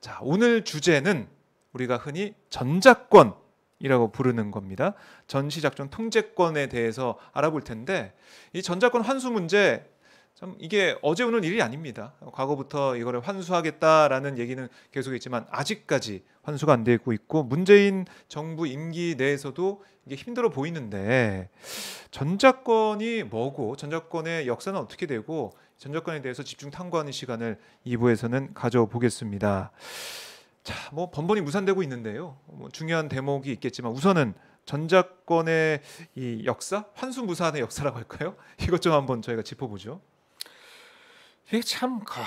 자, 오늘 주제는 우리가 흔히 전자권이라고 부르는 겁니다. 전시작전 통제권에 대해서 알아볼 텐데 이 전자권 환수 문제 참 이게 어제 오늘 일이 아닙니다. 과거부터 이거를 환수하겠다라는 얘기는 계속 있지만 아직까지 환수가 안 되고 있고 문재인 정부 임기 내에서도 이게 힘들어 보이는데 전자권이 뭐고 전자권의 역사는 어떻게 되고 전조권에 대해서 집중 탐구하는 시간을 2부에서는 가져보겠습니다. 자, 뭐 번번이 무산되고 있는데요. 뭐 중요한 대목이 있겠지만 우선은 전작권의 이 역사, 환수무사의 역사라고 할까요? 이것 좀 한번 저희가 짚어보죠. 이게 참그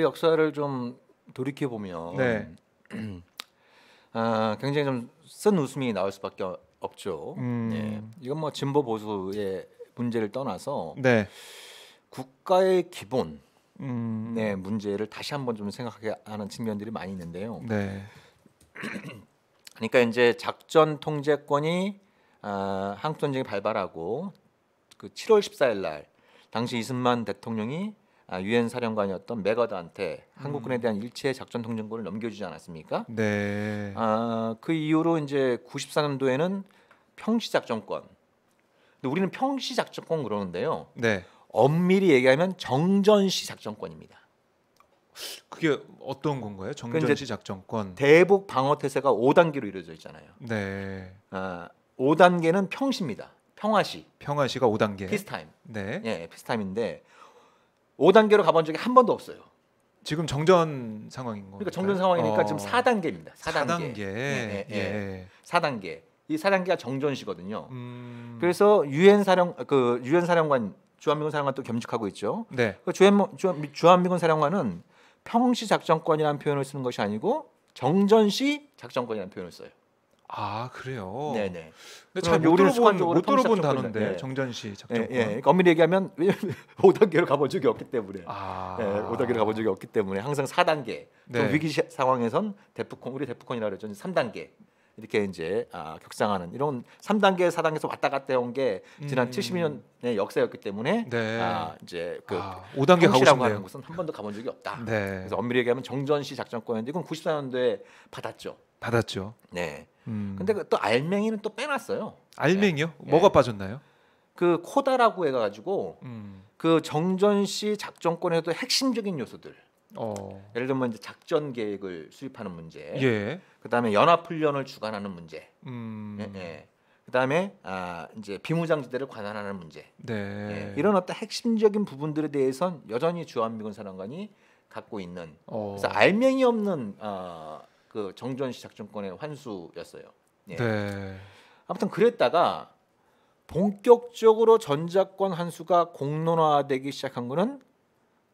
역사를 좀 돌이켜 보면 네. 아, 굉장히 좀쓴 웃음이 나올 수밖에 없죠. 음. 네. 이건 뭐 진보 보수의 문제를 떠나서 네. 국가의 기본의 음. 네, 문제를 다시 한번 좀 생각하게 하는 측면들이 많이 있는데요. 네. 그러니까 이제 작전 통제권이 아, 한국 전쟁이 발발하고 그 7월 14일 날 당시 이승만 대통령이 아, 유엔 아, 사령관이었던 맥거드한테 음. 한국군에 대한 일체 의 작전 통제권을 넘겨주지 않았습니까? 네. 아, 그 이후로 이제 94년도에는 평시 작전권. 근데 우리는 평시 작전권 그러는데요. 네. 엄밀히 얘기하면 정전시 작전권입니다. 그게 어떤 건가요? 그 정전시 작전권. 대북 방어 태세가 5단계로 이루어져 있잖아요. 네. 아, 5단계는 평시입니다. 평화시. 평화시가 5단계. 피스타임. 네. 예, 피스타임인데 5단계로 가본 적이 한 번도 없어요. 지금 정전 상황인 거 그러니까 정전 상황이니까 어. 지금 4단계입니다. 4단계. 4단계. 예, 예, 예. 4단계. 예. 이 4단계가 정전시거든요. 음... 그래서 유엔 사령 그 유엔 사령관 주한미군 사령관 또 겸직하고 있죠. 네. 그 주한, 주한, 주한미군 사령관은 평시 작전권이라는 표현을 쓰는 것이 아니고 정전시 작전권이라는 표현을 써요. 아 그래요. 네네. 네. 근데 잘못 들어본 못 들어본 단어인데 네. 정전시 네, 예. 작전권. 예, 예. 그러니까 엄밀히 얘기하면 5단계로 가본 적이 없기 때문에. 아. 예, 5단계로 가본 적이 없기 때문에 항상 4단계. 네. 위기 상황에선 데프콘 우리 데프콘이라 그랬죠. 3단계. 이렇게 이제 아, 격상하는 이런 3단계, 4단계에서 왔다 갔다 온게 지난 음. 70년의 역사였기 때문에 네. 아, 이제 그 아, 5단계 가고 싶네 하는 곳은 한 번도 가본 적이 없다. 네. 그래서 엄밀히 얘기하면 정전시 작전권이었는데 이건 94년도에 받았죠. 받았죠. 네. 음. 근데 그 또 알맹이는 또 빼놨어요. 알맹이요? 네. 뭐가 네. 빠졌나요? 그 코다라고 해가지고 음. 그 정전시 작전권에도 핵심적인 요소들. 어. 예를 들면 이제 작전 계획을 수립하는 문제. 예. 그다음에 연합 훈련을 주관하는 문제. 음. 예, 예. 그다음에 아 이제 비무장지대를 관할하는 문제. 네. 예. 이런 어떤 핵심적인 부분들에 대해선 여전히 주한미군 사령관이 갖고 있는 어. 그래서 알맹이 없는 어, 그 정전시 작전권의 환수였어요. 예. 네. 아무튼 그랬다가 본격적으로 전작권 환수가 공론화되기 시작한 거는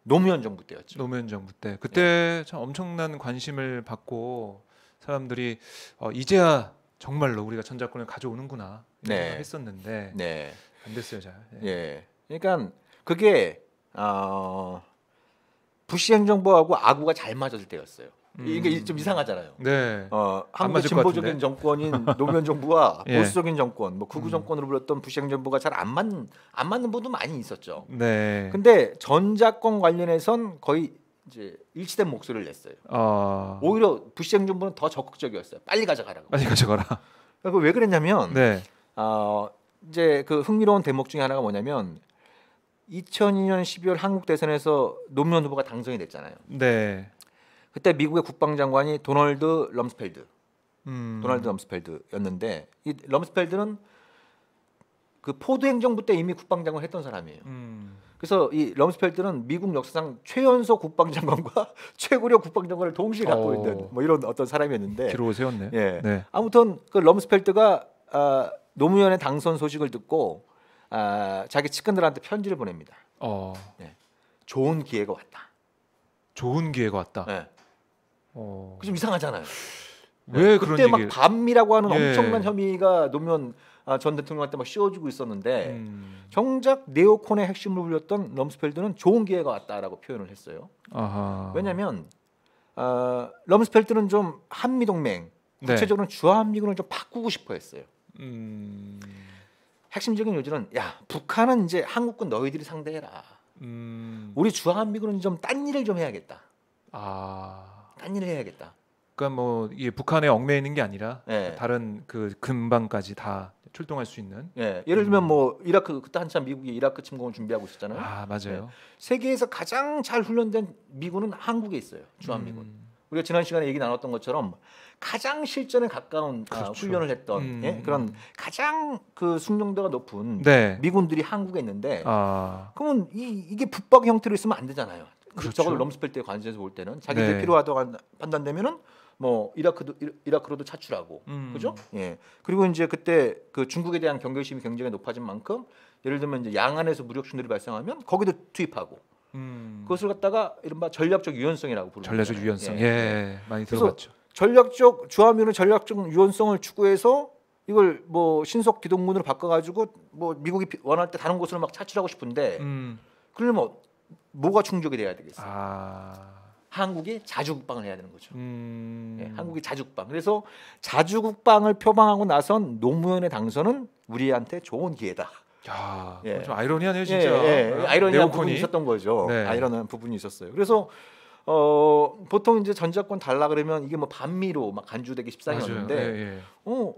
노무현 정부 때였죠. 노무현 정부 때 네. 그때 예. 참 엄청난 관심을 받고 사람들이 어, 이제야 정말로 우리가 전자권을 가져오는구나 네. 했었는데 네. 안 됐어요 잘. 예. 예. 그러니까 그게 어, 부시 행정부하고 아구가 잘 맞을 때였어요. 음. 이게 좀 이상하잖아요. 네. 어, 한국 의 진보적인 정권인 노무현 정부와 예. 보수적인 정권, 뭐 구구 음. 정권으로 불렸던 부시행 정부가 잘 안 맞는 안 맞는 부분도 많이 있었죠. 네. 근데 전작권 관련해선 거의 이제 일치된 목소리를 냈어요. 어... 오히려 부시행 정부는 더 적극적이었어요. 빨리 가져가라고. 빨리 가져가라. 그러니까 왜 그랬냐면, 네. 어, 이제 그 흥미로운 대목 중에 하나가 뭐냐면 2002년 12월 한국 대선에서 노무현 후보가 당선이 됐잖아요. 네. 그때 미국의 국방장관이 도널드 럼스펠드, 음. 도널드 럼스펠드였는데 이 럼스펠드는 그 포드 행정부 때 이미 국방장관 을 했던 사람이에요. 음. 그래서 이 럼스펠드는 미국 역사상 최연소 국방장관과 최고령 국방장관을 동시에 갖고 오. 어. 있는 뭐 이런 어떤 사람이었는데 기록을 세웠네. 예. 네. 아무튼 그 럼스펠드가 아, 노무현의 당선 소식을 듣고 아, 자기 측근들한테 편지를 보냅니다. 어. 예. 좋은 기회가 왔다. 좋은 기회가 왔다. 예. 어... 그좀 이상하잖아요. 왜 네, 그때 그런 막 얘기를... 담이라고 하는 예. 엄청난 혐의가 노면 아, 전 대통령한테 막 씌워주고 있었는데 음... 정작 네오콘의 핵심을 불렸던 럼스펠드는 좋은 기회가 왔다라고 표현을 했어요. 아하... 왜냐하면 아, 럼스펠드는 좀 한미 동맹 네. 구체적으로 주한미군을 좀 바꾸고 싶어했어요. 음... 핵심적인 요지는 야 북한은 이제 한국군 너희들이 상대해라. 음... 우리 주한미군은 좀 딴 일을 좀 해야겠다. 아... 딴 일을 해야겠다. 그러니까 뭐 이게 북한에 얽매이는 게 아니라 네. 다른 그 근방까지 다 출동할 수 있는. 예. 예를 들면 음. 뭐 이라크 그때 한참 미국이 이라크 침공을 준비하고 있었잖아요. 아 맞아요. 예. 세계에서 가장 잘 훈련된 미군은 한국에 있어요. 주한미군. 음. 우리가 지난 시간에 얘기 나눴던 것처럼 가장 실전에 가까운 아, 그렇죠. 아, 훈련을 했던 음. 예? 그런 가장 그 숙련도가 높은 네. 미군들이 한국에 있는데 아. 그러면 이, 이게 붙박 형태로 있으면 안 되잖아요. 그렇죠. 저걸 럼스펠 때 관세에서 볼 때는 자기들 네. 필요하다고 판단되면은 뭐 이라크도 이라크로도 차출하고 음. 그죠? 예. 그리고 이제 그때 그 중국에 대한 경계심이 굉장히 높아진 만큼 예를 들면 이제 양안에서 무력 충돌이 발생하면 거기도 투입하고 음. 그것을 갖다가 이른바 전략적 유연성이라고 부르죠. 전략적 유연성. 예. 예. 예. 많이 들어봤죠. 전략적 주한미는 전략적 유연성을 추구해서 이걸 뭐 신속 기동군으로 바꿔 가지고 뭐 미국이 원할 때 다른 곳으로 막 차출하고 싶은데 음. 그러면 뭐가 충족이 돼야 되겠어요. 아... 한국이 자주국방을 해야 되는 거죠. 음... 네, 한국이 자주국방. 그래서 자주국방을 표방하고 나선 노무현의 당선은 우리한테 좋은 기회다. 야, 예. 좀 아이러니하네요, 예, 진짜. 예, 예. 어? 아이러니한 부분이 있었던 거죠. 네. 아이러니한 부분이 있었어요. 그래서 어, 보통 이제 전자권 달라 그러면 이게 뭐 반미로 막 간주되기 십상이었는데, 예, 어,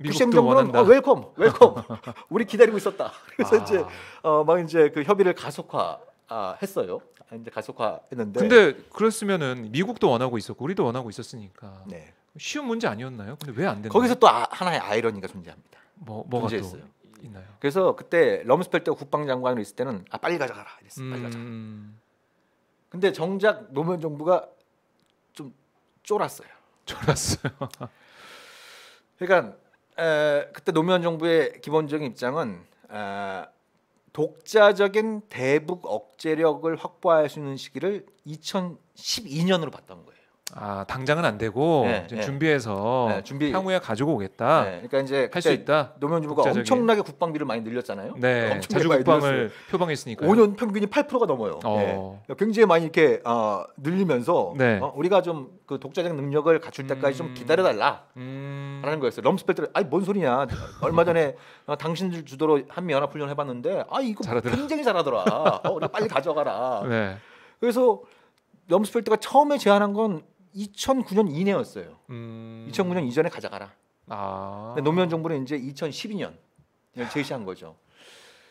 미국도 부시엠 정부는 어, 웰컴, 웰컴. 우리 기다리고 있었다. 그래서 아. 이제 어, 막 이제 그 협의를 가속화 아, 했어요. 이제 가속화했는데. 근데 그랬으면은 미국도 원하고 있었고 우리도 원하고 있었으니까. 네. 쉬운 문제 아니었나요? 근데 왜 안 됐나요? 거기서 또 아, 하나의 아이러니가 존재합니다. 뭐 뭐가 존재했어요. 또 있나요? 그래서 그때 럼스펠드 국방장관으로 있을 때는 아 빨리 가져가라 이랬어. 음... 빨리 가져 근데 정작 노무현 정부가 좀 쫄았어요. 쫄았어요. 그러니까 에, 그때 노무현 정부의 기본적인 입장은 에, 독자적인 대북 억제력을 확보할 수 있는 시기를 2012년으로 봤던 거예요. 아 당장은 안 되고 네, 네. 준비해서 네, 준비. 향후에 가지고 오겠다. 네, 그러니까 이제 할수 있다. 노무현 정부가 국제적인. 엄청나게 국방비를 많이 늘렸잖아요. 네, 엄청 자주 국방을 표방했으니까. 5년 평균이 8%가 넘어요. 어. 예. 그러니까 굉장히 많이 이렇게 어, 늘리면서 네. 어, 우리가 좀 그 독자적 능력을 갖출 때까지 음. 좀 기다려달라. 라는 음. 거였어요. 럼스펠드 아니 뭔 소리냐. 얼마 전에 어, 당신들 주도로 한미 연합 훈련 해봤는데 아 이거 잘하더라. 굉장히 잘하더라. 어, 빨리 가져가라. 네. 그래서 럼스펠트가 처음에 제안한 건 2009년 이내였어요. 음... 2009년 이전에 가져가라. 아... 근데 노무현 정부는 이제 2012년 제시한 거죠.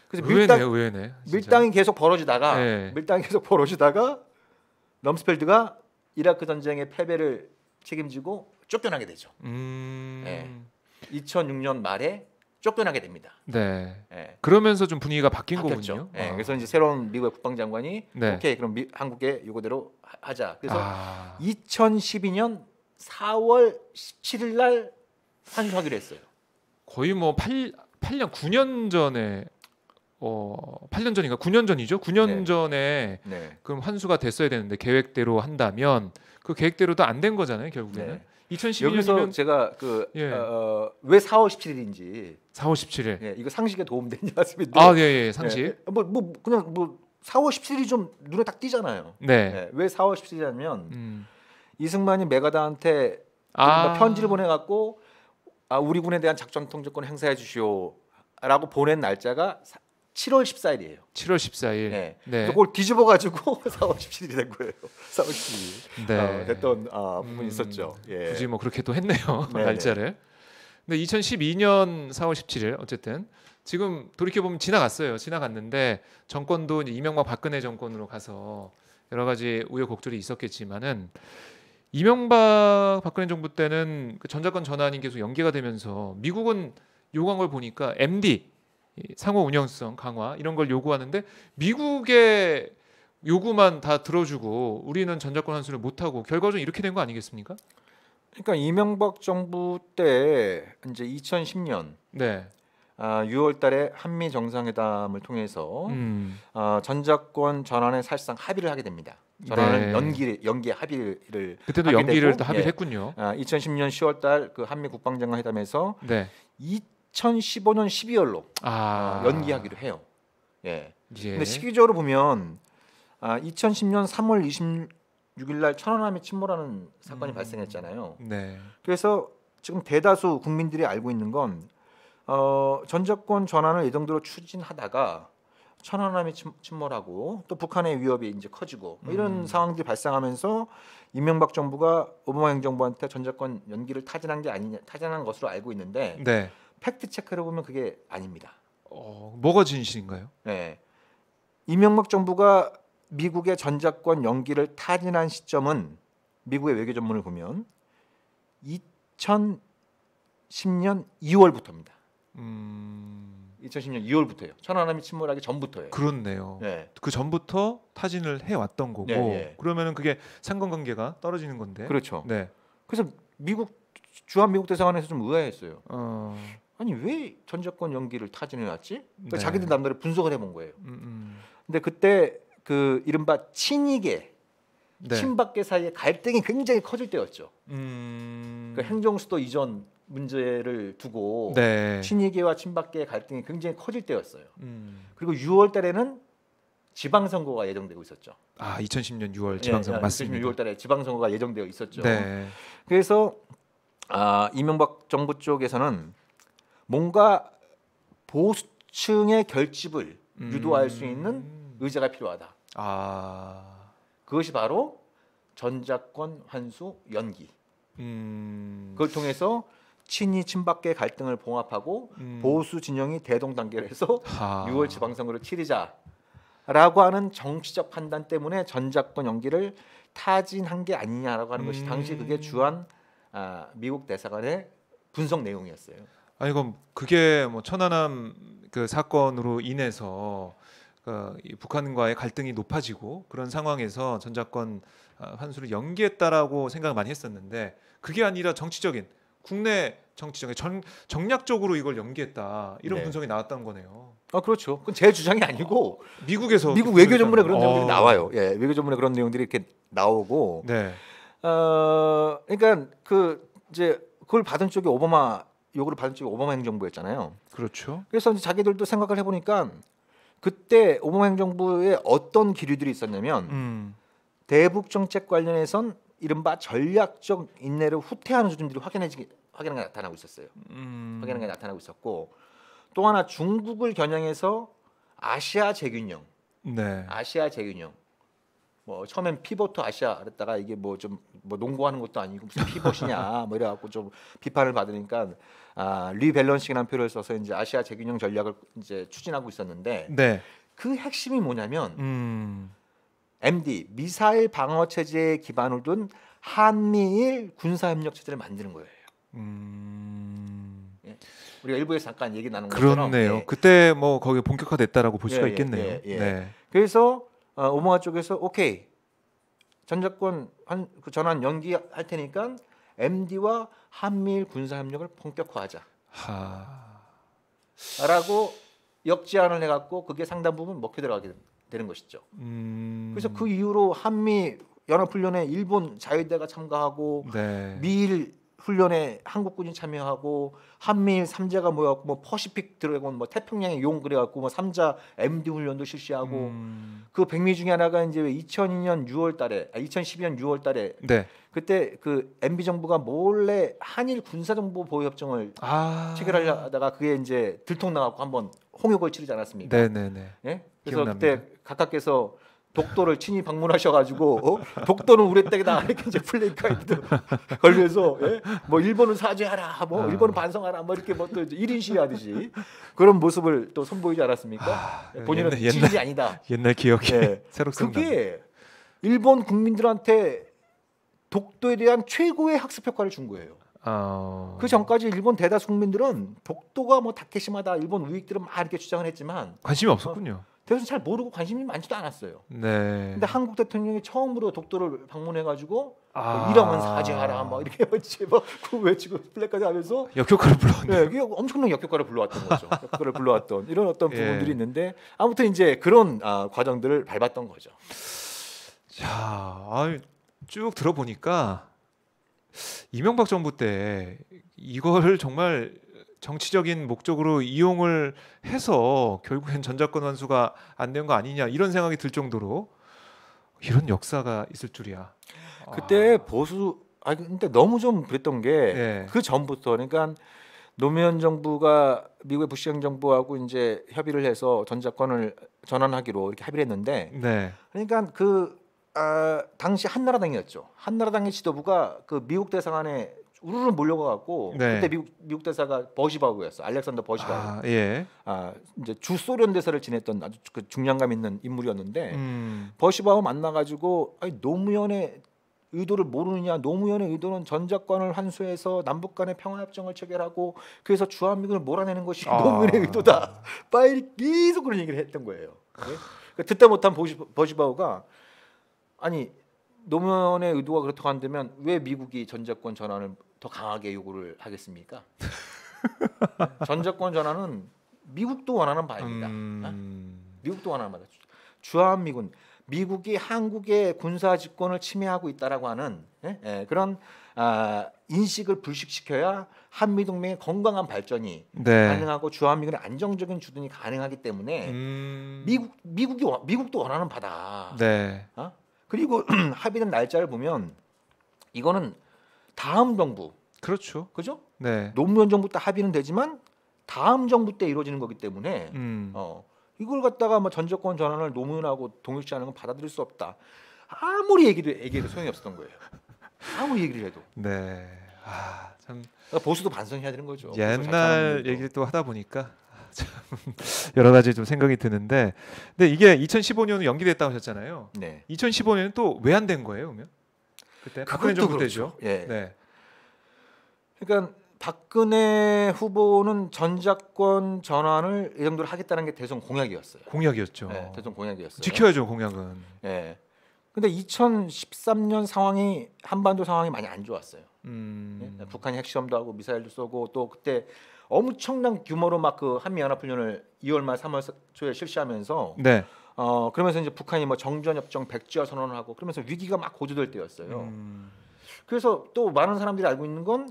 그래서 밀당, 의외네, 의외네, 밀당이 계속 벌어지다가 네. 밀당이 계속 벌어지다가 럼스펠드가 이라크 전쟁의 패배를 책임지고 쫓겨나게 되죠. 음... 네. 예. 2006년 말에 쫓겨나게 됩니다. 네. 네. 그러면서 좀 분위기가 바뀐 바뀌었죠. 거군요. 네. 아. 그래서 이제 새로운 미국의 국방장관이 네. 오케이 그럼 미, 한국의 요거대로 하자. 그래서 아. 2012년 4월 17일 날 환수하기로 했어요. 거의 뭐 8, 8년 9년 전에 어 8년 전인가 9년 전이죠. 9년 전에 네. 그럼 환수가 됐어야 되는데 계획대로 한다면 그 계획대로도 안 된 거잖아요 결국에는. 네. 2012년 여기서 제가 그왜 예. 어, 4월 어, 17일인지 4월 17일 예, 이거 상식에 도움되는 말씀인데 아, 예, 예, 상식 예, 뭐, 뭐 그냥 뭐 4월 17일이 좀 눈에 딱 띄잖아요. 네. 예, 왜 4월 17일이냐면 음. 이승만이 메가다한테 아. 편지를 보내갖고 아, 우리 군에 대한 작전 통제권 행사해 주시오라고 보낸 날짜가 7월 14일이에요. 7월 14일. 네. 네. 그걸 뒤집어 가지고 4월 17일이 된 거예요. 4월 17일. 네. 어, 됐던 아, 부분이 음, 있었죠. 예. 굳이 뭐 그렇게 또 했네요. 네네. 네. 날짜를. 근데 2012년 4월 17일 어쨌든 지금 돌이켜 보면 지나갔어요. 지나갔는데 정권도 이명박 박근혜 정권으로 가서 여러 가지 우여곡절이 있었겠지만은 이명박 박근혜 정부 때는 그전작권 전환이 계속 연계가 되면서 미국은 요구한 걸 보니까 MD 상호 운영성 강화 이런 걸 요구하는데 미국의 요구만 다 들어주고 우리는 전자권 환수를 못하고 결과적으로 이렇게 된 거 아니겠습니까? 그러니까 이명박 정부 때 이제 2010년 네. 아, 6월달에 한미 정상회담을 통해서 음. 아, 전자권 전환에 사실상 합의를 하게 됩니다. 전환을 네. 연기 연기 합의를 그때도 연기를 되 합의했군요. 예, 아, 2010년 10월달 그 한미 국방장관 회담에서 네. 2015년 12월로 아. 연기하기로 해요. 예. 예. 근데 시기적으로 보면 아, 2010년 3월 26일 날 천안함이 침몰하는 사건이 음. 발생했잖아요. 네. 그래서 지금 대다수 국민들이 알고 있는 건 어, 전적권 전환을 이 정도로 추진하다가 천안함이 침, 침몰하고 또 북한의 위협이 이제 커지고 뭐 이런 음. 상황들이 발생하면서 이명박 정부가 오바마 행정부한테 전적권 연기를 타진한 게 아니냐 타진한 것으로 알고 있는데 네. 팩트 체크를 보면 그게 아닙니다. 어, 뭐가 진실인가요? 네. 이명박 정부가 미국의 전작권 연기를 타진한 시점은 미국의 외교 전문을 보면 2010년 2월부터입니다. 음... 2010년 2월부터요 천안함이 침몰하기 전부터예요. 그렇네요. 네. 그 전부터 타진을 해왔던 거고 네, 네. 그러면은 그게 상관관계가 떨어지는 건데. 그렇죠. 네. 그래서 미국 주한 미국 대사관에서 좀 의아했어요. 어... 아니 왜 전작권 연기를 타진해놨지? 그러니까 네. 자기들 남들의 분석을 해본 거예요. 음, 음. 근데 그때 그 이른바 친이계 네. 친박계 사이에 갈등이 굉장히 커질 때였죠. 음... 그 행정수도 이전 문제를 두고 네. 친이계와 친박계의 갈등이 굉장히 커질 때였어요. 음... 그리고 6월 달에는 지방선거가 예정되고 있었죠. 아, 2010년 6월 예, 지방선거 네, 맞습니다. 6월 달에 지방선거가 예정되어 있었죠. 네. 그래서 아, 이명박 정부 쪽에서는 뭔가 보수층의 결집을 음. 유도할 수 있는 의제가 필요하다. 아. 그것이 바로 전자권 환수 연기. 음. 그걸 통해서 친이 친밖의 갈등을 봉합하고 음. 보수 진영이 대동 단계를 해서 아. 6월 지방선거를 치르자라고 하는 정치적 판단 때문에 전자권 연기를 타진한 게 아니냐라고 하는 것이 음. 당시 그게 주한 아, 미국 대사관의 분석 내용이었어요. 아 이건 그게 뭐 천안함 그 사건으로 인해서 그 북한과의 갈등이 높아지고 그런 상황에서 전작권 아, 환수를 연기했다라고 생각을 많이 했었는데 그게 아니라 정치적인 국내 정치적인 정, 정략적으로 이걸 연기했다 이런 네. 분석이 나왔다는 거네요. 아 그렇죠. 그건 제 주장이 아니고 어, 미국에서 미국 외교 전문에 그런 어. 내용들이 나와요. 예, 외교 전문에 그런 내용들이 이렇게 나오고. 네. 어, 그러니까 그 이제 그걸 받은 쪽이 오바마 요구를 받은 쪽이 오바마 행정부였잖아요. 그렇죠. 그래서 이제 자기들도 생각을 해보니까 그때 오바마 행정부에 어떤 기류들이 있었냐면 음. 대북 정책 관련해선 이른바 전략적 인내를 후퇴하는 수준들이 확인해지확인하게 나타나고 있었어요. 음. 확인하게 나타나고 있었고 또 하나 중국을 겨냥해서 아시아 재균형, 네. 아시아 재균형 뭐 처음엔 피보트 아시아 그랬다가 이게 뭐 좀뭐 뭐 농구하는 것도 아니고 무슨 피봇이냐 뭐 이래갖고 좀 비판을 받으니까 아 리밸런싱이라는 표를 써서 이제 아시아 재균형 전략을 이제 추진하고 있었는데 네. 그 핵심이 뭐냐면 음. MD 미사일 방어 체제에 기반을 둔 한미일 군사 협력 체제를 만드는 거예요. 음... 예. 우리가 일부에 잠깐 얘기 나눈 것처럼 그렇네요. 예. 그때 뭐 거기 본격화됐다라고 볼 예, 수가 예, 있겠네요. 예, 네. 그래서 어, 오모아 쪽에서 오케이 전작권 그 전환 연기할 테니까 MD와 한미일 군사 협력을 본격화하자. 하... 라고 역제안을 해갖고 그게 상당 부분 먹혀 들어가게 되는 것이죠. 음... 그래서 그 이후로 한미 연합훈련에 일본 자위대가 참가하고 네. 미일 훈련에 한국군이 참여하고 한미일 삼자가 모여갖고 뭐 퍼시픽 드래곤 뭐 태평양의 용 그래갖고 뭐 삼자 MD 훈련도 실시하고 음. 그 백미 중에 하나가 이제 2002년 6월달에 아 2012년 6월달에 네. 그때 그 MB 정부가 몰래 한일 군사정보 보호협정을 아. 체결하려다가 그게 이제 들통나갖고 한번 홍역을 치르지 않았습니까? 네네네. 네, 네. 예? 그래서 기억납니다. 그때 각각께서 독도를 친히 방문하셔가지고 어? 독도는 우리 땅이다 이렇게 이제 플레이카드도 걸면서 예? 뭐 일본은 사죄하라 뭐 아. 일본은 반성하라 뭐 이렇게 뭐또 일인 시하듯이 그런 모습을 또 선보이지 않았습니까? 아, 예, 본인은 옛날, 진이 아니다. 옛날 기억이 예. 새록새록. 그게 일본 국민들한테 독도에 대한 최고의 학습 효과를 준 거예요. 어... 그 전까지 일본 대다수 국민들은 독도가 뭐 다케시마다 일본 우익들은 막 이렇게 주장을 했지만 관심이 없었군요. 어, 그래서잘 모르고 관심이 많지도 않았어요. 네. 근데 한국 대통령이 처음으로 독도를 방문해가지고 뭐 아. 뭐 이러면 사죄하라 막 뭐 이렇게 제막 뭐 그 외치고 플래카드 하면서 역효과를 불러왔네. 네, 엄청난 역효과를 불러왔던 거죠. 역효과를 불러왔던 이런 어떤 부분들이 예. 있는데 아무튼 이제 그런 아, 과정들을 밟았던 거죠. 자, 아, 쭉 들어보니까 이명박 정부 때이걸 정말 정치적인 목적으로 이용을 해서 결국엔 전작권 환수가 안 된 거 아니냐 이런 생각이 들 정도로 이런 역사가 있을 줄이야. 그때 아. 보수 아 근데 너무 좀 그랬던 게그 예. 네. 전부터 그러니까 노무현 정부가 미국의 부시 행정부하고 이제 협의를 해서 전작권을 전환하기로 이렇게 합의를 했는데 네. 그러니까 그 아, 당시 한나라당이었죠. 한나라당의 지도부가 그 미국 대사관에 우르르 몰려가갖고 네. 그때 미국 미국 대사가 버시바우였어 알렉산더 버시바우. 아, 예. 아 이제 주 소련 대사를 지냈던 아주 그 중량감 있는 인물이었는데 음. 버시바우 만나가지고 아니, 노무현의 의도를 모르느냐 노무현의 의도는 전작권을 환수해서 남북 간의 평화협정을 체결하고 그래서 주한미군을 몰아내는 것이 아. 노무현의 의도다 빨리 계속 그런 얘기를 했던 거예요 네? 그러니까 듣다 못한 버시, 버시바우가 아니 노무현의 의도가 그렇다고 한다면 왜 미국이 전작권 전환을 더 강하게 요구를 하겠습니까? 전정권 전환은 미국도 원하는 바입니다. 음... 아? 미국도 원하는 바다. 주한미군 미국이 한국의 군사 집권을 침해하고 있다라고 하는 예? 예, 그런 아, 인식을 불식시켜야 한미 동맹의 건강한 발전이 네. 가능하고 주한미군의 안정적인 주둔이 가능하기 때문에 음... 미국 미국이 미국도 원하는 바다. 네. 어? 그리고 합의된 날짜를 보면 이거는 다음 정부 그렇죠. 그죠? 네. 노무현 정부 때 합의는 되지만 다음 정부 때 이루어지는 거기 때문에 음. 어, 이걸 갖다가 뭐 전정권 전환을 노무현하고 동일시하는 건 받아들일 수 없다. 아무리 얘기도 얘기해도 소용이 없었던 거예요. 아무리 얘기를 해도. 네. 아, 참 그러니까 보수도 반성해야 되는 거죠. 옛날 얘기를 또 하다 보니까 아, 참 여러 가지 좀 생각이 드는데 근데 이게 2015년 은 연기됐다고 하셨잖아요. 네. 2015년은 또 왜 안 된 거예요, 그러면? 그때 박근혜 정부 그렇죠. 때죠. 예. 네. 그러니까 박근혜 후보는 전작권 전환을 이 정도로 하겠다는 게 대선 공약이었어요. 공약이었죠. 네, 대선 공약이었어요. 지켜야죠 공약은. 네. 근데 2013년 상황이 한반도 상황이 많이 안 좋았어요. 음... 네, 북한이 핵실험도 하고 미사일도 쏘고 또 그때 엄청난 규모로 막 그 한미 연합 훈련을 2월 말 3월 초에 실시하면서 네. 어 그러면서 이제 북한이 뭐 정전협정 백지화 선언을 하고 그러면서 위기가 막 고조될 때였어요. 음. 그래서 또 많은 사람들이 알고 있는 건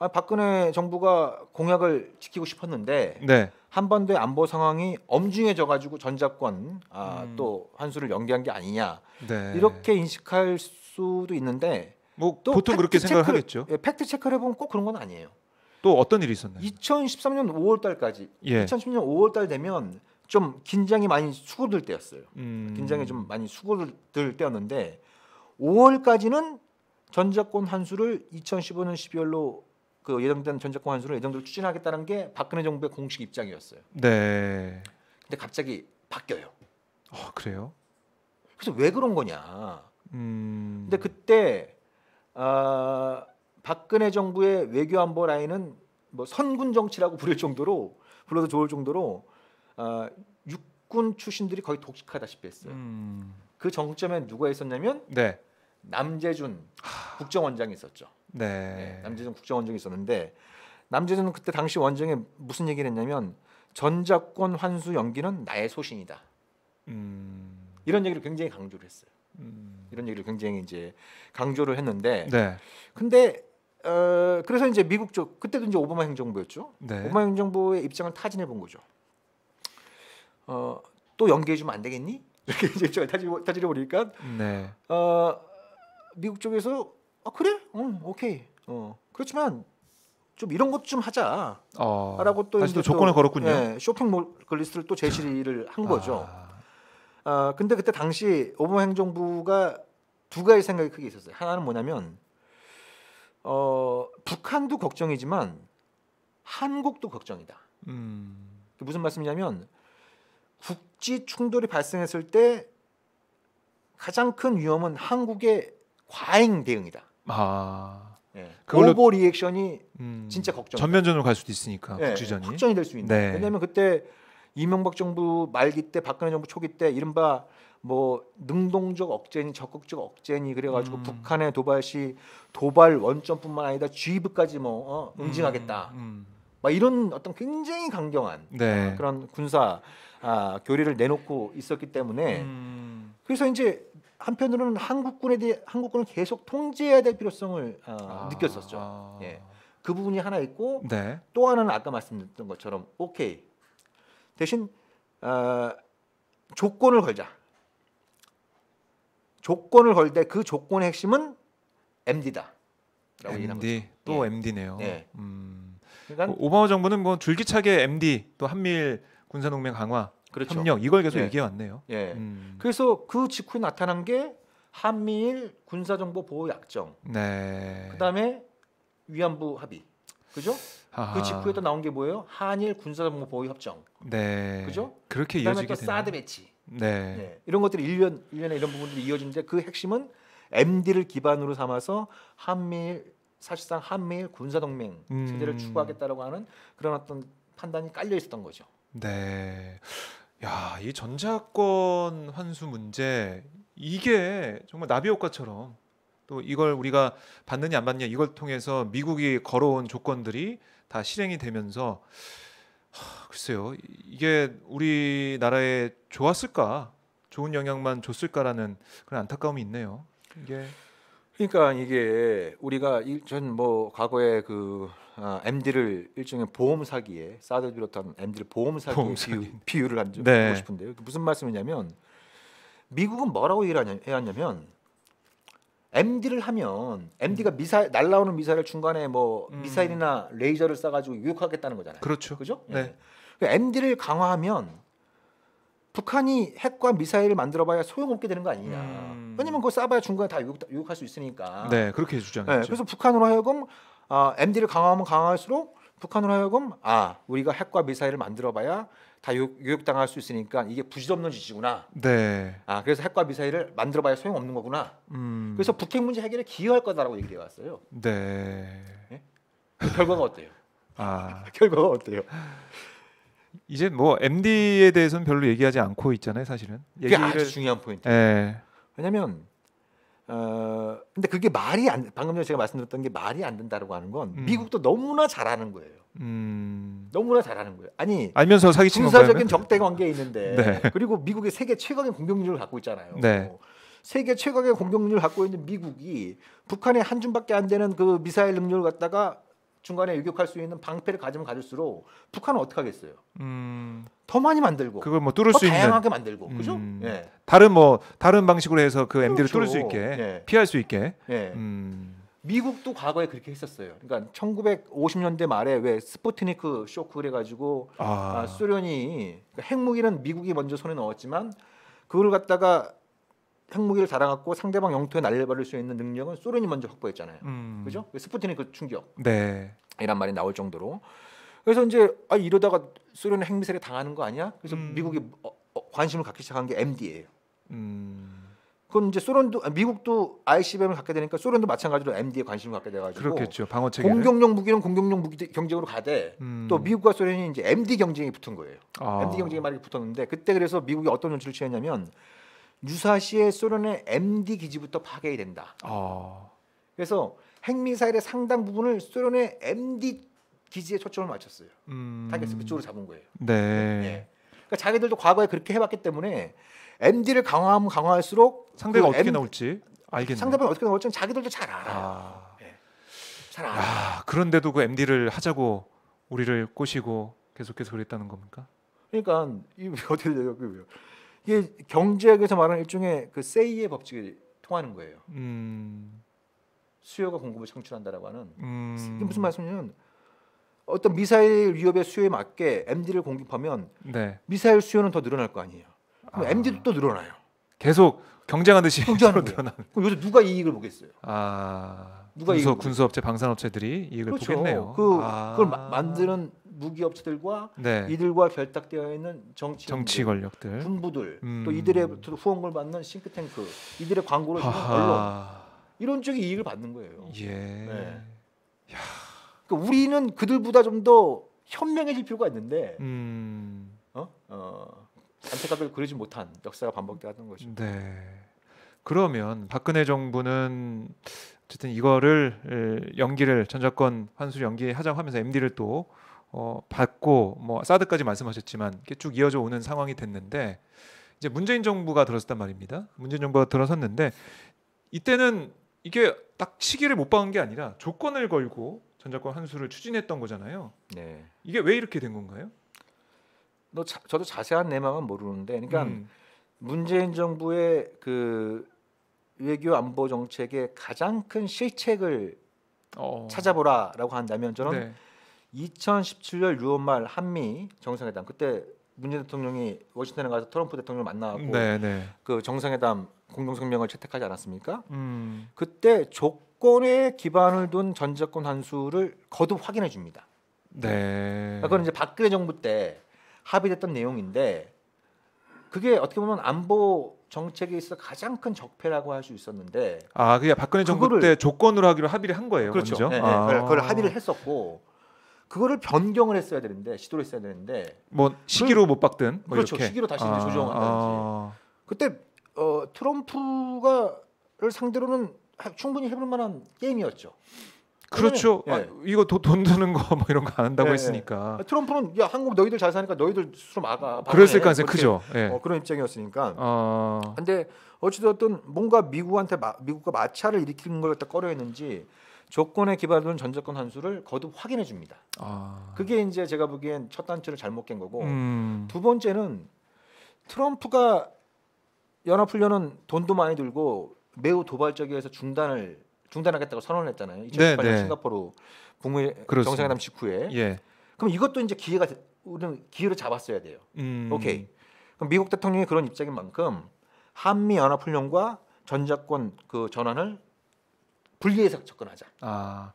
아, 박근혜 정부가 공약을 지키고 싶었는데 네. 한반도의 안보 상황이 엄중해져가지고 전작권 아, 음. 또 환수를 연기한 게 아니냐 네. 이렇게 인식할 수도 있는데 뭐또 보통 그렇게 생각 하겠죠. 예, 팩트 체크를 해보면 꼭 그런 건 아니에요. 또 어떤 일이 있었나요? 2013년 5월달까지 예. 2010년 5월달 되면 좀 긴장이 많이 수그들 때였어요. 음. 긴장이 좀 많이 수그들 때였는데 5월까지는 전자권 환수를 2015년 12월로 그 예정된 전자권 환수를 예정대로 추진하겠다는 게 박근혜 정부의 공식 입장이었어요. 네. 근데 갑자기 바뀌어요. 아 그래요? 그래서 왜 그런 거냐. 음. 근데 그때 아, 박근혜 정부의 외교안보 라인은 뭐 선군 정치라고 부를 정도로 불러도 좋을 정도로 어, 육군 출신들이 거의 독식하다시피 했어요. 음. 그 정점에 누가 있었냐면 네. 남재준 하... 국정원장이 있었죠. 네. 네. 남재준 국정원장이 있었는데 남재준은 그때 당시 원정에 무슨 얘기를 했냐면 전작권 환수 연기는 나의 소신이다. 음... 이런 얘기를 굉장히 강조를 했어요. 음... 이런 얘기를 굉장히 이제 강조를 했는데 네. 근데 어, 그래서 이제 미국 쪽 그때도 이제 오바마 행정부였죠. 네. 오바마 행정부의 입장을 타진해 본 거죠. 어, 또 연기해 주면 안 되겠니? 이렇게 이제 저 다지려 다지 버리니까 네. 어, 미국 쪽에서 아 그래? 응, 오케이. 어. 그렇지만 좀 이런 것 좀 하자. 어, 라고 또 다시 또 조건을 걸었군요. 예, 쇼핑몰 글리스트를 또 제시를 아. 한 거죠. 아. 아 근데 그때 당시 오바마 행정부가 두 가지 생각이 크게 있었어요. 하나는 뭐냐면 어, 북한도 걱정이지만 한국도 걱정이다. 음. 그 무슨 말씀이냐면 국지 충돌이 발생했을 때 가장 큰 위험은 한국의 과잉 대응이다. 아. 예. 오버 리액션이 음... 진짜 걱정. 전면전으로 갈 수도 있으니까 예, 국지전이 확정이 될 수 있는. 네. 왜냐하면 그때 이명박 정부 말기 때 박근혜 정부 초기 때 이른바 뭐 능동적 억제니 적극적 억제니 그래가지고 음. 북한의 도발 시 도발 원점뿐만 아니라 주의부까지 뭐 어, 음, 응징하겠다. 음, 음. 막 이런 어떤 굉장히 강경한 네. 그런 군사 아, 교리를 내놓고 있었기 때문에 음. 그래서 이제 한편으로는 한국군에 대해 한국군을 계속 통제해야 될 필요성을 어, 아. 느꼈었죠. 아. 예. 그 부분이 하나 있고 네. 또 하나는 아까 말씀드렸던 것처럼 오케이 대신 어, 조건을 걸자. 조건을 걸 때 그 조건의 핵심은 MD다. MD 또 예. MD네요. 네. 예. 음. 그러니까 오바마 정부는 뭐 줄기차게 MD 또 한미일 군사동맹 강화, 그렇죠. 협력 이걸 계속 예. 얘기해 왔네요. 예. 음. 그래서 그 직후에 나타난 게 한미일 군사정보 보호 약정. 네. 그다음에 위안부 합의. 그죠? 그 아하. 그 직후에 또 나온 게 뭐예요? 한일 군사정보 보호 협정. 네. 그죠? 그렇게 이어지게 되또 사드 배치. 네. 네. 이런 것들이 일년 1년, 일련의 이런 부분들이 이어지는데 그 핵심은 MD를 기반으로 삼아서 한미일 사실상 한미일 군사동맹 음. 체제를 음. 추구하겠다라고 하는 그런 어떤 판단이 깔려 있었던 거죠. 네. 야, 이전자권 환수 문제 이게 정말 나비 효과처럼 또 이걸 우리가 받느냐 안 받느냐 이걸 통해서 미국이 걸어온 조건들이 다 실행이 되면서 하, 글쎄요 이게 우리나라에 좋았을까 좋은 영향만 줬을까라는 그런 안타까움이 있네요. 이게 그러니까 이게 우리가 전 뭐 과거에 그 어, 아, MD를 일종의 보험 사기에 사드 비롯한 MD를 보험 사기에 보 비유, 를 한좀 네. 보고 싶은데요. 무슨 말씀이냐면 미국은 뭐라고 얘기하냐면 MD를 하면 MD가 음. 미사 날라오는 미사일을 중간에 뭐 음. 미사일이나 레이저를 쏴가지고 유혹하겠다는 거잖아요. 그렇죠. 그죠? 네. 네. 예. MD를 그 강화하면 북한이 핵과 미사일을 만들어봐야 소용없게 되는 거 아니냐. 음. 왜냐면 그거 쏴봐야 중간에 다 유혹, 유혹할 수 있으니까. 네, 그렇게 주장했죠. 네, 그래서 북한으로 하여금 어, 아, MD를 강화하면 강화할수록 북한으로 하여금 아 우리가 핵과 미사일을 만들어봐야 다 유혹, 당할수 있으니까 이게 부질없는 짓이구나. 네. 아 그래서 핵과 미사일을 만들어봐야 소용없는 거구나. 음. 그래서 북핵 문제 해결에 기여할 거다라고 얘기해 왔어요. 네. 네? 그 결과가 어때요? 아 그 결과가 어때요? 이제 뭐 MD에 대해서는 별로 얘기하지 않고 있잖아요, 사실은. 얘기를... 그게 아주 중요한 포인트. 네. 예. 왜냐하면 어 근데 그게 말이 안 방금 전에 제가 말씀드렸던 게 말이 안 된다라고 하는 건 음. 미국도 너무나 잘하는 거예요. 음. 너무나 잘하는 거예요. 아니 알면서 사기친 군사적인 적대 관계에 있는데 네. 그리고 미국이 세계 최강의 공격률을 갖고 있잖아요. 네. 세계 최강의 공격률을 갖고 있는 미국이 북한의 한 줌밖에 안 되는 그 미사일 능력을 갖다가 중간에 유격할 수 있는 방패를 가지면 가질수록 북한은 어떻게 하겠어요? 음... 더 많이 만들고 그걸 뭐 뚫을 수 있는 다양하게 만들고 음... 그죠? 예. 다른 뭐 다른 방식으로 해서 그 MD를 뚫을 수 그렇죠. 있게 예. 피할 수 있게. 예. 음... 미국도 과거에 그렇게 했었어요. 그러니까 1950년대 말에 왜 스포트니크 쇼크 그래가지고 아... 아, 소련이 그러니까 핵무기는 미국이 먼저 손에 넣었지만 그걸 갖다가 핵무기를 달아갖고 상대방 영토에 날려버릴 수 있는 능력은 소련이 먼저 확보했잖아요. 음. 그죠? 스푸트니크 그 충격. 네. 이란 말이 나올 정도로. 그래서 이제 아 이러다가 소련의 핵미사일에 당하는 거 아니야? 그래서 음. 미국이 어, 어, 관심을 갖기 시작한 게 MD예요. 음. 그건 이제 소련도 아, 미국도 ICBM을 갖게 되니까 소련도 마찬가지로 MD에 관심을 갖게 돼가지고 그렇겠죠 방어 체계 공격용 무기는 공격용 무기 경쟁으로 가되 음. 또 미국과 소련이 이제 MD 경쟁이 붙은 거예요. 아. MD 경쟁이 말이 붙었는데 그때 그래서 미국이 어떤 조치를 취했냐면 유사시에 소련의 MD 기지부터 파괴해야 된다. 어. 그래서 핵미사일의 상당 부분을 소련의 MD 기지에 초점을 맞췄어요. 음... 타겟을 그쪽으로 잡은 거예요. 네. 네. 그러니까 자기들도 과거에 그렇게 해봤기 때문에 MD를 강화하면 강화할수록 상대가 그 어떻게 M... 나올지 알겠네. 상대방이 어떻게 나올지 자기들도 잘알아 아... 네. 잘 알아. 아, 예. 그런데도 그 MD를 하자고 우리를 꼬시고 계속해서 그랬다는 겁니까? 그러니까 이 어떻게 되냐고요. 이게 경제학에서 말하는 일종의 그 세이의 법칙을 통하는 거예요. 음. 수요가 공급을 창출한다라고 하는 음. 이게 무슨 말씀이냐면 어떤 미사일 위협의 수요에 맞게 MD를 공급하면 네. 미사일 수요는 더 늘어날 거 아니에요. 그럼 아. MD도 또 늘어나요. 계속 경쟁하듯이 경쟁하는 늘어나는. 그럼 요새 누가 이익을 보겠어요? 아. 누가 군수, 군수업체 방산업체들이 이익을 그렇죠. 보겠네요. 그, 아. 그걸 마, 만드는 무기 업체들과 네. 이들과 결탁되어 있는 정치 정치 권력들, 군부들, 음. 또 이들의 후원금을 받는 싱크탱크, 이들의 광고를 주는 이런 쪽이 이익을 받는 거예요. 예. 네. 그러니까 우리는 그들보다 좀 더 현명해질 필요가 있는데 음. 어? 어. 안타깝게 그러지 못한 역사가 반복되었던 거죠. 네. 그러면 박근혜 정부는 어쨌든 이거를 연기를 전작권 환수 연기 하자하면서 MD를 또 어, 받고 뭐 사드까지 말씀하셨지만 쭉 이어져 오는 상황이 됐는데 이제 문재인 정부가 들어섰단 말입니다. 문재인 정부가 들어섰는데 이때는 이게 딱 시기를 못 박은 게 아니라 조건을 걸고 전작권 환수를 추진했던 거잖아요. 네. 이게 왜 이렇게 된 건가요? 너 자, 저도 자세한 내막은 모르는데, 그러니까 음. 문재인 정부의 그 외교 안보 정책의 가장 큰 실책을 어. 찾아보라라고 한다면 저는 네. 2017년 6월 말 한미 정상회담 그때 문재인 대통령이 워싱턴에 가서 트럼프 대통령 을 만나고 네, 네. 그 정상회담 공동 성명을 채택하지 않았습니까? 음. 그때 조건에 기반을 둔 전제권 환수를 거듭 확인해 줍니다. 네. 그러니까 그건 이제 박근혜 정부 때 합의됐던 내용인데 그게 어떻게 보면 안보 정책에 있어 가장 큰 적폐라고 할 수 있었는데 아 그게 박근혜 정부 때 조건으로 하기로 합의를 한 거예요 그렇죠 네, 네. 아. 그걸 합의를 했었고 그거를 변경을 했어야 되는데 시도를 했어야 되는데 뭐 시기로 그, 못 박든 뭐 그렇죠 이렇게. 시기로 다시 아. 조정한다든지 아. 그때 어, 트럼프가를 상대로는 충분히 해볼 만한 게임이었죠 그렇죠. 예. 아, 이거 도, 돈 드는 거 뭐 이런 거 안 한다고 예, 했으니까. 예. 아, 트럼프는 야 한국 너희들 잘 사니까 너희들 수로 막아. 그랬을 뭐 가능성이 크죠. 예. 어, 그런 입장이었으니까. 어... 근데 어찌되었든 뭔가 미국한테 마, 미국과 마찰을 일으키는 걸 갖다 꺼려했는지 조건에 기반한 전자권환수를 거듭 확인해 줍니다. 아... 그게 이제 제가 보기엔 첫 단추를 잘못 깬 거고 음... 두 번째는 트럼프가 연합훈련은 돈도 많이 들고 매우 도발적이어서 중단을 중단하겠다고 선언했잖아요. 2018년 네, 네. 싱가포르 국무 그렇 정상회담 직후에. 예. 그럼 이것도 이제 기회가 우리는 기회를 잡았어야 돼요. 음. 오케이. 그럼 미국 대통령이 그런 입장인 만큼 한미 연합 훈련과 전자권 그 전환을 분리해서 접근하자. 아.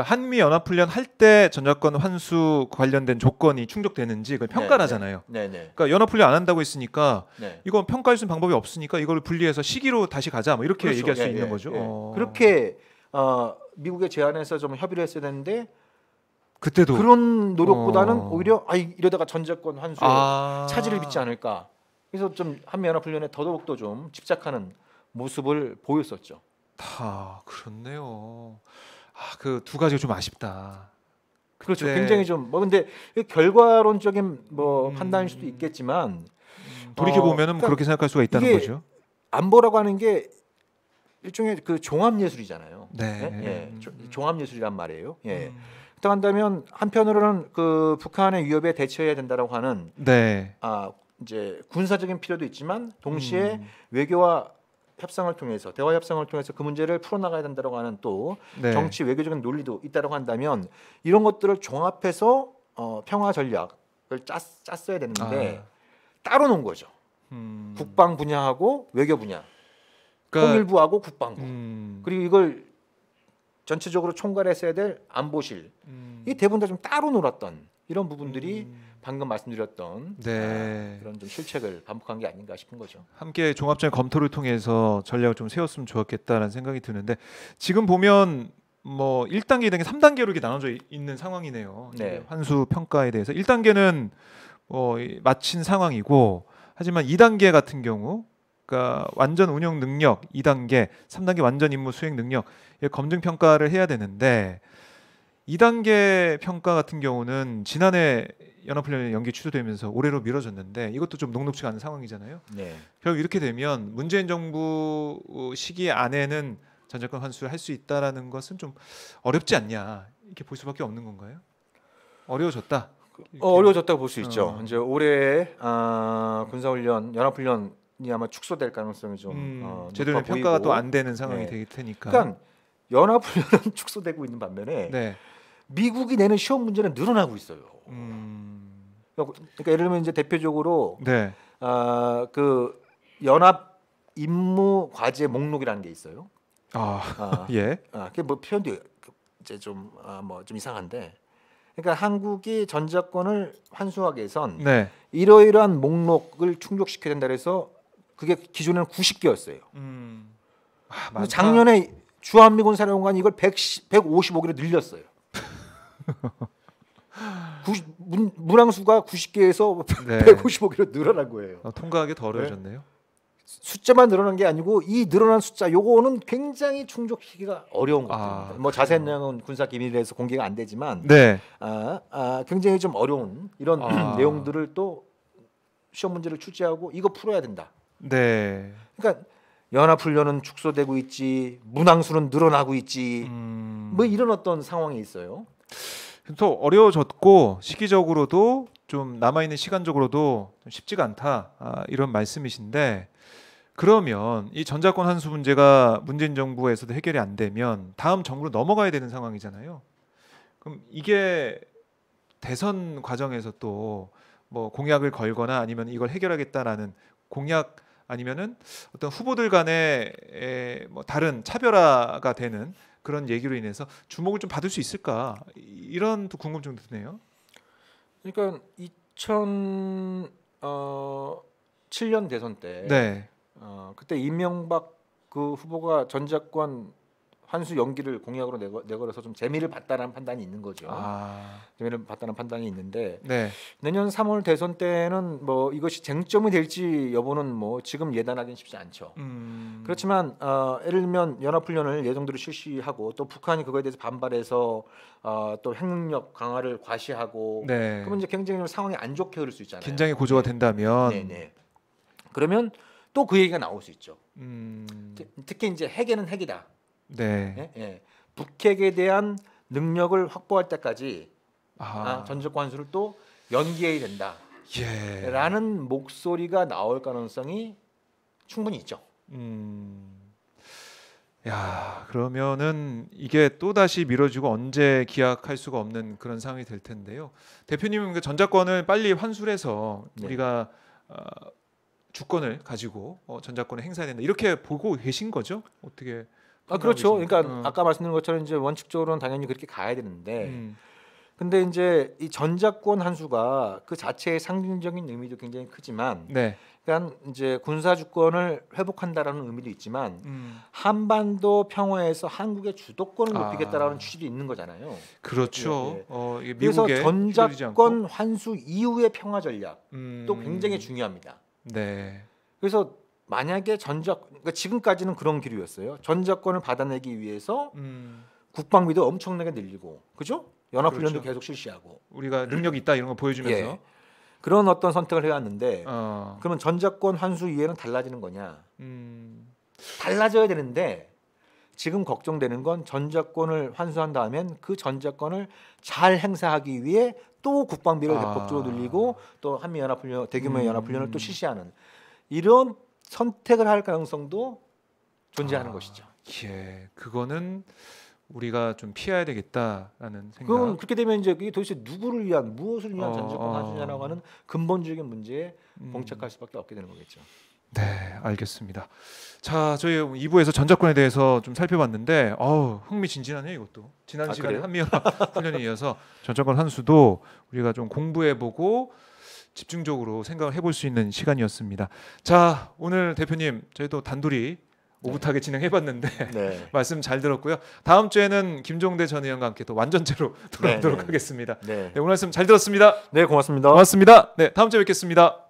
그러니까 한미 연합 훈련 할 때 전자권 환수 관련된 조건이 충족되는지 그걸 네, 평가하잖아요. 네. 네, 그러니까 연합 훈련 안 한다고 했으니까 이건 평가할 수 있는 방법이 없으니까 이걸 분리해서 시기로 다시 가자. 뭐 이렇게 그렇죠. 얘기할 수 예, 있는 예, 거죠. 예. 어. 그렇게 어, 미국의 제안에서 좀 협의를 했어야 되는데 그때도 그런 노력보다는 어... 오히려 아 이러다가 전제권 환수 아... 차질을 빚지 않을까. 그래서 좀 한미연합훈련에 더더욱더 좀 집착하는 모습을 보였었죠. 다 그렇네요. 아, 그두 가지가 좀 아쉽다. 그렇죠. 네. 굉장히 좀 뭐 근데 그 결과론적인 뭐 음. 판단일 수도 있겠지만 음. 돌이켜 어, 보면은 어, 그러니까 그렇게 생각할 수가 있다는 거죠. 안보라고 하는 게 일종의 그 종합 예술이잖아요. 네. 예? 예. 음. 종합 예술이란 말이에요. 예. 음. 그렇다 한다면 한편으로는 그 북한의 위협에 대처해야 된다라고 하는 네. 아 이제 군사적인 필요도 있지만 동시에 음. 외교와 협상을 통해서 대화 협상을 통해서 그 문제를 풀어나가야 된다고 하는 또 네. 정치 외교적인 논리도 있다고 한다면 이런 것들을 종합해서 어, 평화 전략을 짰, 짰어야 되는데 아. 따로 놓은 거죠. 음. 국방 분야하고 외교 분야, 그러니까, 통일부하고 국방부 음. 그리고 이걸 전체적으로 총괄했어야 될 안보실 음. 이 대부분 다 좀 따로 놀았던 이런 부분들이 음. 방금 말씀드렸던 네. 아, 그런 좀 실책을 반복한 게 아닌가 싶은 거죠. 함께 종합적인 검토를 통해서 전략을 좀 세웠으면 좋았겠다라는 생각이 드는데 지금 보면 뭐 1단계, 등단계 3단계로 이렇게 나눠져 있는 상황이네요. 네. 환수 평가에 대해서 1단계는 뭐 마친 상황이고 하지만 2단계 같은 경우 그러니까 완전 운영 능력 2단계, 3단계 완전 임무 수행 능력 검증 평가를 해야 되는데 2단계 평가 같은 경우는 지난해 연합훈련 연기 취소되면서 올해로 미뤄졌는데 이것도 좀 녹록치 않은 상황이잖아요. 네. 결국 이렇게 되면 문재인 정부 시기 안에는 전자권 환수를 할 수 있다라는 것은 좀 어렵지 않냐 이렇게 볼 수밖에 없는 건가요? 어려워졌다. 그, 어, 어려워졌다고 볼 수 있죠. 어. 이제 올해 아, 군사훈련 연합훈련이 아마 축소될 가능성이 좀 음, 어, 제대로 평가가 또 안 되는 상황이 네. 될 테니까. 그러니까 연합훈련은 축소되고 있는 반면에. 네. 미국이 내는 시험 문제는 늘어나고 있어요. 음... 그러니까, 그러니까 예를 들면 이제 대표적으로 네. 어, 그 연합 임무 과제 목록이라는 게 있어요. 아, 아 예. 아, 그게 뭐 표현도 이제 좀뭐좀 아, 뭐좀 이상한데. 그러니까 한국이 전자권을 환수하기 위해선 네. 이러이러한 목록을 충족시켜야 된다 그래서 그게 기존에는 90개였어요. 음. 아, 작년에 주한미군 사령관이 이걸 150, 155개로 늘렸어요. 문, 항수가 90개에서 네. 155개로 늘어난 거예요. 어, 통과하기 더어졌네요 네. 숫자만 늘어난 게 아니고 이 늘어난 숫자 요거는 굉장히 충족시키기가 어려운 것들입니다. 아, 뭐 자세한 내용은 군사 기밀에서 대해 공개가 안 되지만 네. 아, 아, 굉장히 좀 어려운 이런 아. 내용들을 또 시험 문제를 출제하고 이거 풀어야 된다. 네. 그러니까 연합 훈련은 축소되고 있지, 문항수는 늘어나고 있지, 음. 뭐 이런 어떤 상황이 있어요. 또 어려워졌고 시기적으로도 좀 남아있는 시간적으로도 쉽지가 않다 아, 이런 말씀이신데 그러면 이 전자권 한수 문제가 문재인 정부에서도 해결이 안 되면 다음 정부로 넘어가야 되는 상황이잖아요. 그럼 이게 대선 과정에서 또 뭐 공약을 걸거나 아니면 이걸 해결하겠다라는 공약 아니면은 어떤 후보들 간의 뭐 다른 차별화가 되는 그런 얘기로 인해서 주목을 좀 받을 수 있을까 이런 또 궁금증도 드네요. 그러니까 2007년 0 어, 대선 때 네. 어, 그때 이명박 그 후보가 전작권 한수 연기를 공약으로 내거, 내걸어서 좀 재미를 봤다는 판단이 있는 거죠. 아. 재미를 봤다는 판단이 있는데 네. 내년 3월 대선 때는 뭐 이것이 쟁점이 될지 여부는 뭐 지금 예단하기는 쉽지 않죠. 음. 그렇지만 어, 예를 들면 연합훈련을 예정대로 실시하고 또 북한이 그거에 대해서 반발해서 어, 또 핵능력 강화를 과시하고 네. 그러면 이제 경쟁력 상황이 안 좋게 흐를 수 있잖아요. 긴장이 고조가 네. 된다면 네네. 네. 그러면 또 그 얘기가 나올 수 있죠. 음. 특히 이제 핵에는 핵이다. 네. 예, 예, 북핵에 대한 능력을 확보할 때까지 아. 아 전적 관수를 또 연기해야 된다. 예. 라는 목소리가 나올 가능성이 충분히 있죠. 음. 야, 그러면은 이게 또 다시 미뤄지고 언제 기약할 수가 없는 그런 상황이 될 텐데요. 대표님은 그 전자권을 빨리 환술해서 네. 우리가 어, 주권을 가지고 어, 전자권을 행사해야 된다 이렇게 보고 계신 거죠? 어떻게 아 그렇죠. 음. 그러니까 어. 아까 말씀드린 것처럼 이제 원칙적으로는 당연히 그렇게 가야 되는데 음. 근데 이제 이 전작권 한수가 그 자체의 상징적인 의미도 굉장히 크지만 네. 그러니까 이제 군사 주권을 회복한다라는 의미도 있지만 음. 한반도 평화에서 한국의 주도권을 아. 높이겠다라는 아. 취지도 있는 거잖아요. 그렇죠. 네. 어, 그래서 전작권 환수 이후의 평화 전략 음. 또 굉장히 중요합니다. 네. 그래서 만약에 전적 그러니까 지금까지는 그런 기류였어요. 전작권을 받아내기 위해서 음. 국방비도 엄청나게 늘리고 그죠? 연합훈련도 그렇죠. 계속 실시하고 우리가 능력이 있다 이런 거 보여주면서 예. 그런 어떤 선택을 해왔는데 어. 그러면 전작권 환수 이외는 달라지는 거냐? 음. 달라져야 되는데 지금 걱정되는 건 전작권을 환수한 다음엔 그 전작권을 잘 행사하기 위해 또 국방비를 대폭적으로 아. 늘리고 또 한미 연합훈련 대규모 의 음. 연합훈련을 또 실시하는 이런 선택을 할 가능성도 존재하는 아, 것이죠. 예, 그거는 우리가 좀 피해야 되겠다라는 생각. 그럼 그렇게 되면 이제 이게 도대체 누구를 위한 무엇을 위한 어, 전제권 사주냐라고 어. 하는 근본적인 문제에 음. 봉착할 수밖에 없게 되는 거겠죠. 네, 알겠습니다. 자, 저희 2부에서 전작권에 대해서 좀 살펴봤는데, 어우, 흥미진진하네요, 이것도. 지난 아, 시간에 한미연합 훈련에 이어서 전작권 한 수도 우리가 좀 공부해보고 집중적으로 생각을 해볼 수 있는 시간이었습니다. 자, 오늘 대표님 저희도 단둘이 오붓하게 네. 진행해봤는데 네. 말씀 잘 들었고요. 다음 주에는 김종대 전 의원과 함께 또 완전체로 돌아오도록 네, 네. 하겠습니다. 네, 오늘 말씀 잘 들었습니다. 네, 고맙습니다. 고맙습니다. 네, 다음 주에 뵙겠습니다.